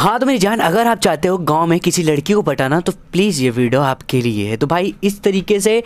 हाँ तो मेरी जान अगर आप चाहते हो गांव में किसी लड़की को पटाना तो प्लीज़ ये वीडियो आपके लिए है तो भाई इस तरीके से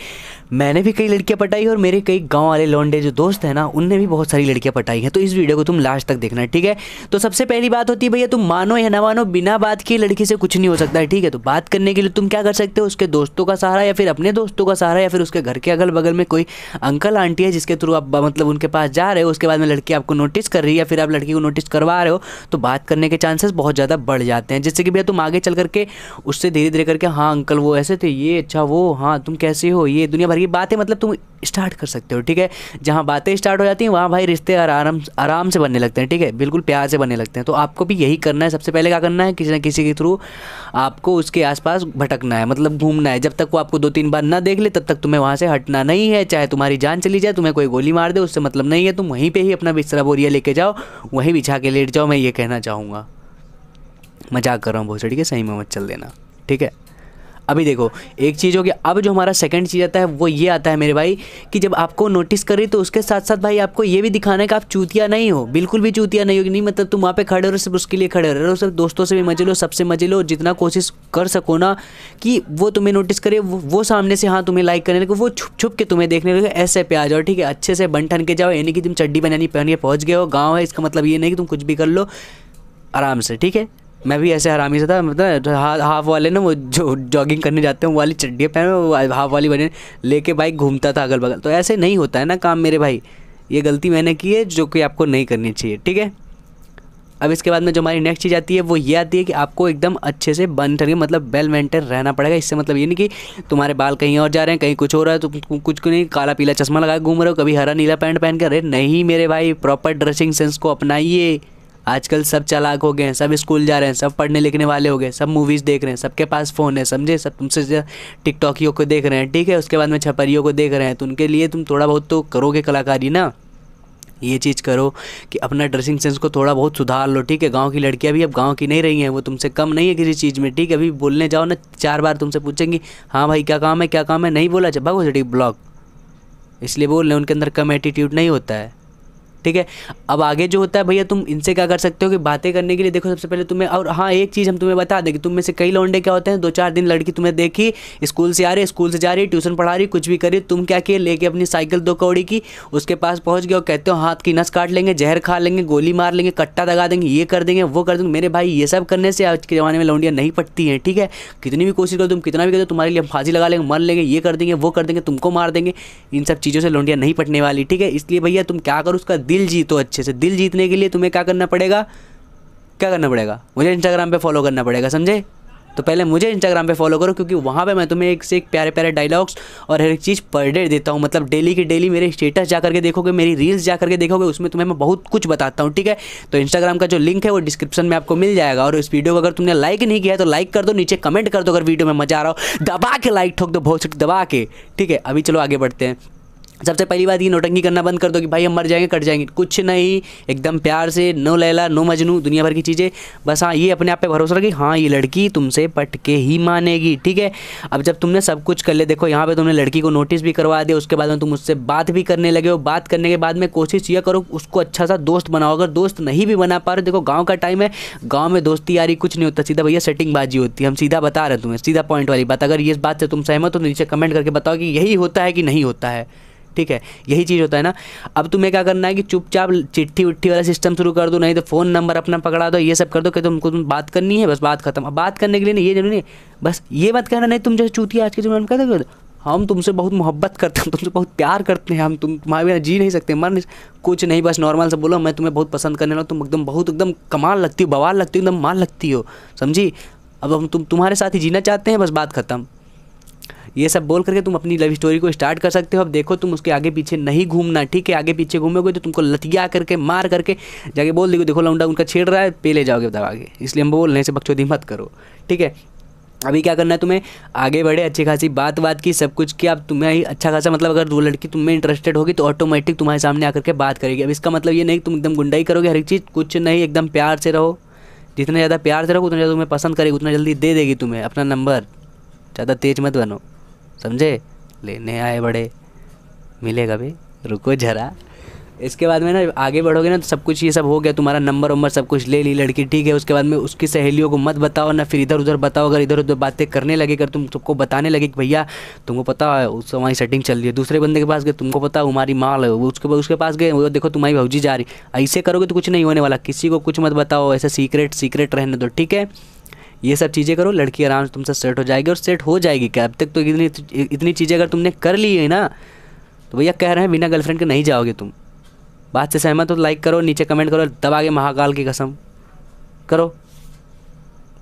मैंने भी कई लड़कियाँ पटाई और मेरे कई गाँव वाले लौंडे जो दोस्त हैं ना उनने भी बहुत सारी लड़कियाँ पटाई हैं तो इस वीडियो को तुम लास्ट तक देखना ठीक है तो सबसे पहली बात होती है भैया तुम मानो या ना मानो बिना बात किए लड़की से कुछ नहीं हो सकता है ठीक है तो बात करने के लिए तुम क्या कर सकते हो उसके दोस्तों का सहारा या फिर अपने दोस्तों का सहारा या फिर उसके घर के अगल बगल में कोई अंकल आंटी है जिसके थ्रू आप मतलब उनके पास जा रहे हो उसके बाद में लड़की आपको नोटिस कर रही है या फिर आप लड़की को नोटिस करवा रहे हो तो बात करने के चांसेस बहुत ज़्यादा बढ़ जाते हैं जिससे कि भैया तुम आगे चल करके उससे धीरे धीरे करके हाँ अंकल वो ऐसे थे ये अच्छा वो हाँ तुम कैसे हो ये दुनिया भर की ये बातें मतलब तुम स्टार्ट कर सकते हो ठीक है जहाँ बातें स्टार्ट हो जाती हैं वहाँ भाई रिश्ते आराम आराम से बनने लगते हैं ठीक है बिल्कुल प्यार से बनने लगते हैं तो आपको भी यही करना है सबसे पहले क्या करना है किसी ना किसी के थ्रू आपको उसके आसपास भटकना है मतलब घूमना है जब तक वो आपको दो तीन बार ना देख ले तब तक तुम्हें वहाँ से हटना नहीं है चाहे तुम्हारी जान चली जाए तुम्हें कोई गोली मार दे उससे मतलब नहीं है तुम वहीं पर ही अपना बिस्तरा बोरिया लेके जाओ वहीं बिछा के लेट जाओ मैं ये कहना चाहूँगा मजाक कर रहा हूँ बहुत ठीक है सही में मत चल देना ठीक है अभी देखो एक चीज़ हो गया अब जो हमारा सेकंड चीज़ आता है वो ये आता है मेरे भाई कि जब आपको नोटिस रही तो उसके साथ साथ भाई आपको ये भी दिखाना है कि आप चूतिया नहीं हो बिल्कुल भी चूतिया नहीं हो नहीं मतलब तुम वहाँ पे खड़े रहो सिर्फ उसके लिए खड़े रहो सिर्फ दोस्तों से भी मजे लो सबसे मजे लो जितना कोशिश कर सको ना कि वो तुम्हें नोटिस करे वो, वो सामने से हाँ तुम्हें लाइक करने लगे वो छुप छुप के तुम्हें देखने लगे ऐसे पे आ जाओ ठीक है अच्छे से बन ठन के जाओ यानी कि तुम चड्डी बनानी पहन के पहुँच गए हो गाँव है इसका मतलब ये नहीं कि तुम कुछ भी कर लो आराम से ठीक है मैं भी ऐसे हरामी से था मतलब हाफ वाले ना वो जो जॉगिंग करने जाते हैं वो वाली चड्डियाँ वो हाफ वाली बने लेके बाइक घूमता था अगल बगल तो ऐसे नहीं होता है ना काम मेरे भाई ये गलती मैंने की है जो कि आपको नहीं करनी चाहिए ठीक है अब इसके बाद में जो हमारी नेक्स्ट चीज़ आती है वो ये आती है कि आपको एकदम अच्छे से बन करके मतलब वेल मेंटेन रहना पड़ेगा इससे मतलब ये नहीं कि तुम्हारे बाल कहीं और जा रहे हैं कहीं कुछ हो रहा है तो कुछ नहीं काला पीला चश्मा लगा घूम रहे हो कभी हरा नीला पैंट पहन कर अरे नहीं मेरे भाई प्रॉपर ड्रेसिंग सेंस को अपनाइए आजकल सब चालाक हो गए हैं सब स्कूल जा रहे हैं सब पढ़ने लिखने वाले हो गए सब मूवीज़ देख रहे हैं सबके पास फ़ोन है समझे सब तुमसे टिकटॉकियों को देख रहे हैं ठीक है उसके बाद में छपरियों को देख रहे हैं तो उनके लिए तुम थोड़ा बहुत तो करोगे कलाकारी ना ये चीज़ करो कि अपना ड्रेसिंग सेंस को थोड़ा बहुत सुधार लो ठीक है गांव की लड़कियां भी अब गांव की नहीं रही हैं वो तुमसे कम नहीं है किसी चीज़ में ठीक है अभी बोलने जाओ ना चार बार तुमसे पूछेंगी हाँ भाई क्या काम है क्या काम है नहीं बोला जब भागो जटी ब्लॉक इसलिए बोल रहे उनके अंदर कम एटीट्यूड नहीं होता है ठीक है अब आगे जो होता है भैया तुम इनसे क्या कर सकते हो कि बातें करने के लिए देखो सबसे पहले तुम्हें और हाँ एक चीज़ हम तुम्हें बता दें कि तुम में से कई लौंडे क्या होते हैं दो चार दिन लड़की तुम्हें देखी स्कूल से आ रही स्कूल से जा रही ट्यूशन पढ़ा रही कुछ भी करी तुम क्या किए लेके अपनी साइकिल दो कौड़ी की उसके पास पहुँच गए और कहते हो हाथ की नस काट लेंगे जहर खा लेंगे गोली मार लेंगे कट्टा दगा देंगे ये कर देंगे वो कर देंगे मेरे भाई ये सब करने से आज के ज़माने में लौंडियाँ नहीं पटती हैं ठीक है कितनी भी कोशिश करो तुम कितना भी करो तुम्हारे लिए हम फांसी लगा लेंगे मर लेंगे ये कर देंगे वो कर देंगे तुमको मार देंगे इन सब चीज़ों से लौंडियाँ नहीं पटने वाली ठीक है इसलिए भैया तुम क्या करो उसका दिल जीतो अच्छे से दिल जीतने के लिए तुम्हें क्या करना पड़ेगा क्या करना पड़ेगा मुझे इंस्टाग्राम पे फॉलो करना पड़ेगा समझे तो पहले मुझे इंस्टाग्राम पे फॉलो करो क्योंकि वहाँ पे मैं तुम्हें एक से एक प्यारे प्यारे डायलॉग्स और हर एक चीज़ पर डे देता हूँ मतलब डेली की डेली मेरे स्टेटस जा करके देखोगे मेरी रील्स जा करके देखोगे उसमें तुम्हें मैं बहुत कुछ बताता हूँ ठीक है तो इंस्टाग्राम का जो लिंक है वो डिस्क्रिप्शन में आपको मिल जाएगा और इस वीडियो को अगर तुमने लाइक नहीं किया तो लाइक कर दो नीचे कमेंट कर दो अगर वीडियो में मजा आ रहा हो दबा के लाइक ठोक दो बहुत दबा के ठीक है अभी चलो आगे बढ़ते हैं सबसे पहली बात ये नोटंगी करना बंद कर दो कि भाई हम मर जाएंगे कट जाएंगे कुछ नहीं एकदम प्यार से नो लैला नो मजनू दुनिया भर की चीज़ें बस हाँ ये अपने आप पे भरोसा रखी हाँ ये लड़की तुमसे पट के ही मानेगी ठीक है अब जब तुमने सब कुछ कर ले देखो यहाँ पे तुमने लड़की को नोटिस भी करवा दिया उसके बाद में तुम उससे बात भी करने लगे हो बात करने के बाद में कोशिश यह करो उसको अच्छा सा दोस्त बनाओ अगर दोस्त नहीं भी बना पा रहे देखो गाँव का टाइम है गाँव में दोस्ती यारी कुछ नहीं होता सीधा भैया सेटिंग बाजी होती है हम सीधा बता रहे तुम्हें सीधा पॉइंट वाली बात अगर इस बात से तुम सहमत हो तो नीचे कमेंट करके बताओ कि यही होता है कि नहीं होता है ठीक है यही चीज़ होता है ना अब तुम्हें क्या करना है कि चुपचाप चिट्ठी उट्ठी वाला सिस्टम शुरू कर दो नहीं तो फ़ोन नंबर अपना पकड़ा दो ये सब कर दो कि तुमको तुम बात करनी है बस बात खत्म अब बात करने के लिए नहीं ये जरूरी नहीं बस ये बात कहना नहीं तुम जैसे चूती आज के जमाने में कहते कर दो हम तुमसे बहुत मोहब्बत करते हैं तुमसे बहुत प्यार करते हैं हम तुम तुम्हारे बिना जी नहीं सकते मर नहीं कुछ नहीं बस नॉर्मल से बोलो मैं तुम्हें बहुत पसंद करने लगा तुम एकदम बहुत एकदम कमाल लगती हो बवाल लगती हो एकदम माल लगती हो समझी अब हम तुम तुम्हारे साथ ही जीना चाहते हैं बस बात खत्म ये सब बोल करके तुम अपनी लव स्टोरी को स्टार्ट कर सकते हो अब देखो तुम उसके आगे पीछे नहीं घूमना ठीक है आगे पीछे घूमोगे तो तुमको लतिया करके मार करके जाके बोल देगी देखो लौंडा उनका छेड़ रहा है पे ले जाओगे दबा के इसलिए हम बोल रहे हैं मत करो ठीक है अभी क्या करना है तुम्हें आगे बढ़े अच्छी खासी बात बात की सब कुछ की अब तुम्हें ही अच्छा खासा मतलब अगर वो लड़की तुम्हें इंटरेस्टेड होगी तो ऑटोमेटिक तुम्हारे सामने आकर के बात करेगी अब इसका मतलब ये नहीं कि तुम एकदम गुंडाई करोगे हर एक चीज़ कुछ नहीं एकदम प्यार से रहो जितना ज़्यादा प्यार से रहो उतना ज़्यादा तुम्हें पसंद करेगी उतना जल्दी दे देगी तुम्हें अपना नंबर ज़्यादा तेज मत बनो समझे लेने आए बड़े मिलेगा भाई रुको जरा इसके बाद में ना आगे बढ़ोगे ना तो सब कुछ ये सब हो गया तुम्हारा नंबर वंबर सब कुछ ले ली लड़की ठीक है उसके बाद में उसकी सहेलियों को मत बताओ ना फिर इधर उधर बताओ अगर इधर उधर बातें करने लगे अगर तुम सबको बताने लगे कि भैया तुमको पता है उस हमारी सेटिंग चल रही है दूसरे बंदे के पास गए तुमको पता हमारी माल है उसके उसके पास गए वो देखो तुम्हारी भाजी जा रही ऐसे करोगे तो कुछ नहीं होने वाला किसी को कुछ मत बताओ ऐसे सीक्रेट सीक्रेट रहने दो ठीक है ये सब चीज़ें करो लड़की आराम से तुमसे सेट हो जाएगी और सेट हो जाएगी क्या अब तक तो इतनी इतनी चीज़ें अगर तुमने कर ली है ना तो भैया कह रहे हैं बिना गर्लफ्रेंड के नहीं जाओगे तुम बात से सहमत हो तो लाइक करो नीचे कमेंट करो दबागे महाकाल की कसम करो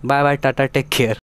bye bye tata take care